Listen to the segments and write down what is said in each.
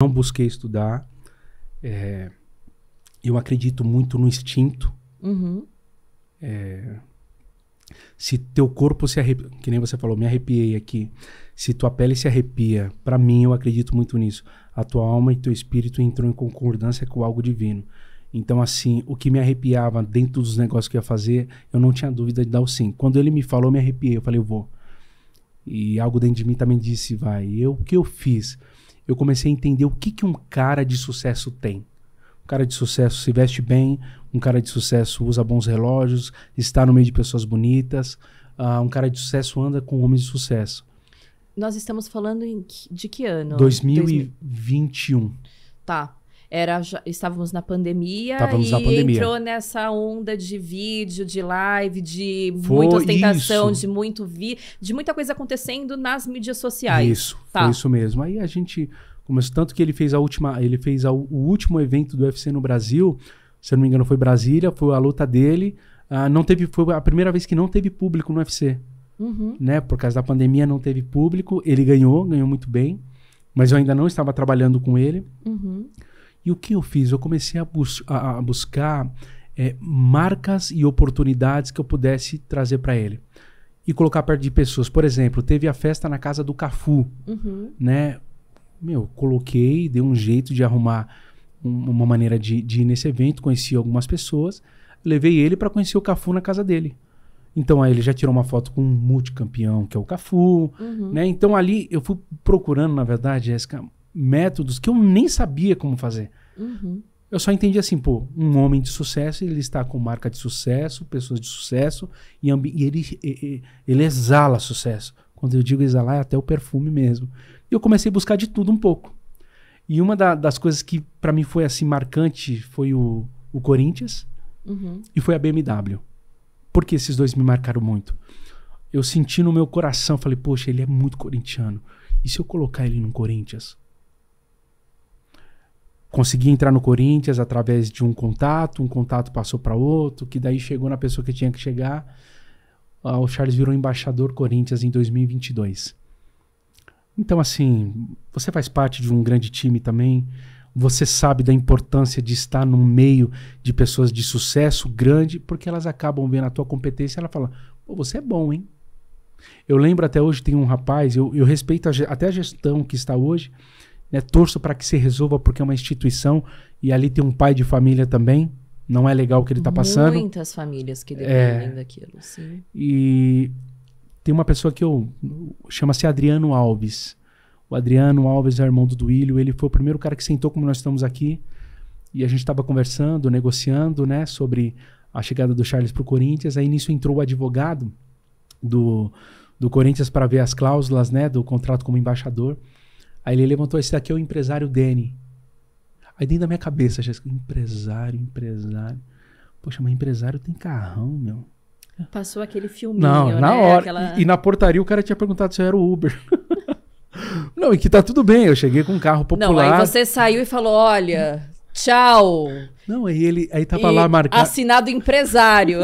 não busquei estudar. É, eu acredito muito no instinto. Uhum. É, se teu corpo se arrepia, que nem você falou, me arrepiei aqui. Se tua pele se arrepia, para mim eu acredito muito nisso. A tua alma e teu espírito entram em concordância com algo divino. Então, assim, o que me arrepiava dentro dos negócios que eu ia fazer, eu não tinha dúvida de dar o sim. Quando ele me falou, me arrepiei. Eu falei, eu vou. E algo dentro de mim também disse, vai. E eu, o que eu fiz? eu comecei a entender o que, que um cara de sucesso tem. Um cara de sucesso se veste bem, um cara de sucesso usa bons relógios, está no meio de pessoas bonitas, uh, um cara de sucesso anda com homens de sucesso. Nós estamos falando de que ano? 2021. 2000... Tá era já, estávamos na pandemia estávamos e na pandemia. entrou nessa onda de vídeo, de live, de foi muita ostentação, isso. de muito vi, de muita coisa acontecendo nas mídias sociais. Isso, tá. foi isso mesmo. Aí a gente começou tanto que ele fez a última, ele fez a, o último evento do UFC no Brasil, se eu não me engano foi Brasília, foi a luta dele. Ah, não teve, foi a primeira vez que não teve público no UFC. Uhum. Né? Por causa da pandemia não teve público. Ele ganhou, ganhou muito bem. Mas eu ainda não estava trabalhando com ele. Uhum. E o que eu fiz? Eu comecei a, bus a, buscar é, marcas e oportunidades que eu pudesse trazer para ele e colocar perto de pessoas. Por exemplo, teve a festa na casa do Cafu, uhum. né? Meu, coloquei, dei um jeito de arrumar um, uma maneira de, de, ir nesse evento, conheci algumas pessoas, levei ele para conhecer o Cafu na casa dele. Então aí ele já tirou uma foto com um multicampeão, que é o Cafu, uhum. né? Então ali eu fui procurando, na verdade, Jéssica, métodos que eu nem sabia como fazer. Uhum. Eu só entendi assim, pô, um homem de sucesso, ele está com marca de sucesso, pessoas de sucesso, e, e ele, ele exala sucesso. Quando eu digo exalar, é até o perfume mesmo. E eu comecei a buscar de tudo um pouco. E uma da, das coisas que para mim foi assim marcante foi o, o Corinthians uhum. e foi a BMW. Porque esses dois me marcaram muito. Eu senti no meu coração, falei, poxa, ele é muito corintiano. E se eu colocar ele no Corinthians? consegui entrar no Corinthians através de um contato, um contato passou para outro, que daí chegou na pessoa que tinha que chegar. Ah, o Charles virou embaixador Corinthians em 2022. Então, assim, você faz parte de um grande time também. Você sabe da importância de estar no meio de pessoas de sucesso grande, porque elas acabam vendo a tua competência e ela fala: Pô, você é bom, hein? Eu lembro até hoje, tem um rapaz, eu, eu respeito a, até a gestão que está hoje, né, torço para que se resolva porque é uma instituição e ali tem um pai de família também. Não é legal o que ele está passando. Muitas famílias que é. dependem é, daquilo, sim. E tem uma pessoa que eu chama-se Adriano Alves. O Adriano Alves é irmão do Duílio. Ele foi o primeiro cara que sentou como nós estamos aqui e a gente estava conversando, negociando, né, sobre a chegada do Charles para o Corinthians. Aí nisso entrou o advogado do, do Corinthians para ver as cláusulas, né, do contrato como embaixador. Aí ele levantou, esse daqui é o empresário Danny. Aí dentro da minha cabeça, Jéssica, empresário, empresário. Poxa, mas empresário tem carrão, meu. Passou aquele filminho, Não, né? na né? hora. Aquela... E, e, na portaria o cara tinha perguntado se eu era o Uber. Não, e que tá tudo bem, eu cheguei com um carro popular. Não, aí você saiu e falou, olha, tchau. Não, aí ele, aí tava e lá marcado. Assinado empresário.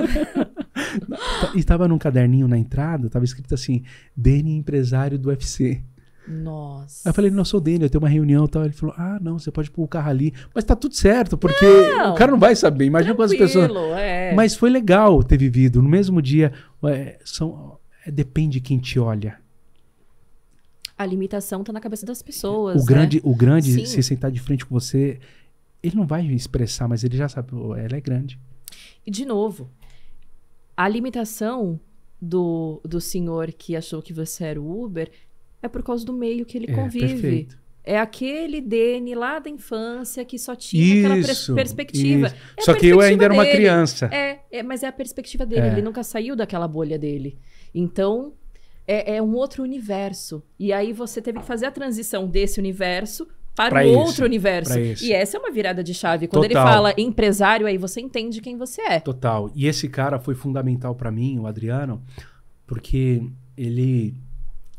e tava num caderninho na entrada, tava escrito assim, Dene empresário do UFC. Nossa. Aí eu falei, não, eu sou dele, eu tenho uma reunião e tal. Ele falou, ah, não, você pode pôr o carro ali. Mas tá tudo certo, porque não, o cara não vai saber. Imagina quantas pessoas. É. Mas foi legal ter vivido. No mesmo dia, é, são, é, depende quem te olha. A limitação tá na cabeça das pessoas. O né? grande, o grande se sentar de frente com você, ele não vai expressar, mas ele já sabe, ela é grande. E de novo, a limitação do, do senhor que achou que você era o Uber é por causa do meio que ele é, convive. É aquele Dene lá da infância que só tinha isso, aquela perspectiva. Isso. É só perspectiva que eu ainda dele. era uma criança. É, é, mas é a perspectiva dele. É. Ele nunca saiu daquela bolha dele. Então, é, é um outro universo. E aí você teve que fazer a transição desse universo para um outro universo. E essa é uma virada de chave. Quando Total. ele fala empresário, aí você entende quem você é. Total. E esse cara foi fundamental para mim, o Adriano, porque ele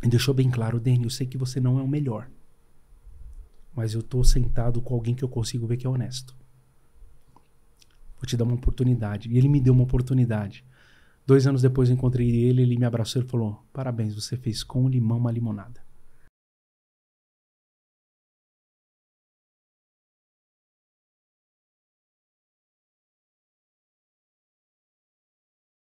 e deixou bem claro, Danny, eu sei que você não é o melhor. Mas eu tô sentado com alguém que eu consigo ver que é honesto. Vou te dar uma oportunidade. E ele me deu uma oportunidade. Dois anos depois eu encontrei ele, ele me abraçou e falou: Parabéns, você fez com limão uma limonada.